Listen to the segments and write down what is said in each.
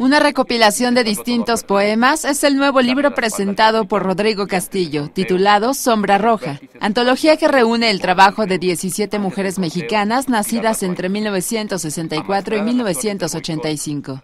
Una recopilación de distintos poemas es el nuevo libro presentado por Rodrigo Castillo, titulado Sombra Roja, antología que reúne el trabajo de 17 mujeres mexicanas nacidas entre 1964 y 1985.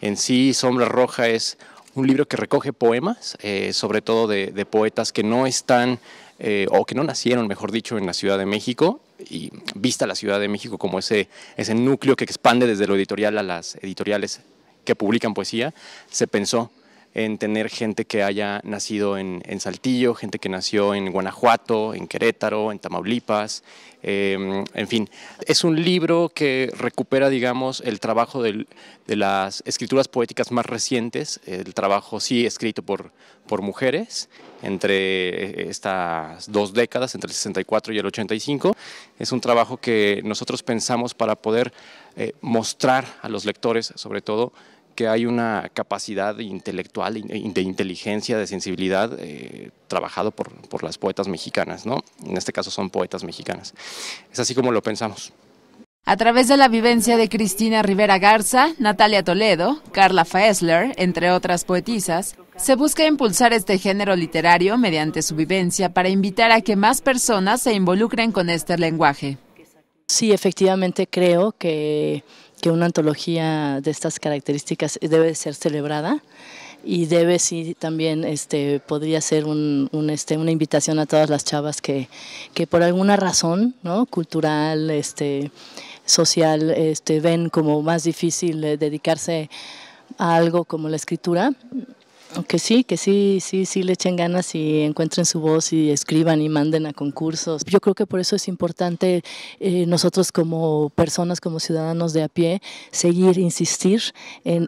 En sí, Sombra Roja es un libro que recoge poemas, eh, sobre todo de, poetas que no están... Eh, o que no nacieron, mejor dicho, en la Ciudad de México, y vista la Ciudad de México como ese, ese núcleo que expande desde lo editorial a las editoriales que publican poesía, se pensó en tener gente que haya nacido en, Saltillo, gente que nació en Guanajuato, en Querétaro, en Tamaulipas, em, en fin. Es un libro que recupera, digamos, el trabajo de las escrituras poéticas más recientes, el trabajo sí escrito por, por mujeres entre eh, estas dos décadas, entre el 64 y el 85. Es un trabajo que nosotros pensamos para poder eh, mostrar a los lectores, sobre todo, que hay una capacidad intelectual, de inteligencia, de sensibilidad eh, trabajado por, por las poetas mexicanas, ¿no? En este caso son poetas mexicanas. Es así como lo pensamos. A través de la vivencia de Cristina Rivera Garza, Natalia Toledo, Carla Faesler, entre otras poetisas, se busca impulsar este género literario mediante su vivencia para invitar a que más personas se involucren con este lenguaje. Sí, efectivamente creo que que una antología de estas características debe ser celebrada y debe sí también este podría ser un, este una invitación a todas las chavas que, que por alguna razón no cultural este social este ven como más difícil eh, dedicarse a algo como la escritura que sí, que sí, sí, sí le echen ganas y encuentren su voz y escriban y manden a concursos. Yo creo que por eso es importante eh, nosotros como personas, como ciudadanos de a pie, seguir, insistir en,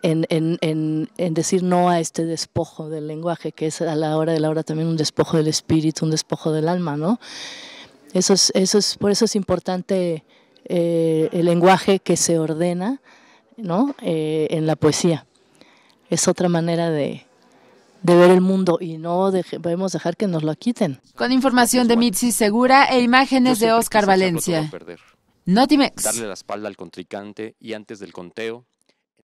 decir no a este despojo del lenguaje, que es a la hora de la hora también un despojo del espíritu, un despojo del alma, ¿no? Eso es, eso es, por eso es importante eh, el lenguaje que se ordena ¿no? Eh, en la poesía. Es otra manera de, de ver el mundo y no debemos podemos dejar que nos lo quiten. Con información de Mitzi Segura e imágenes de Oscar Valencia. No Notimex. Darle la espalda al contrincante y antes del conteo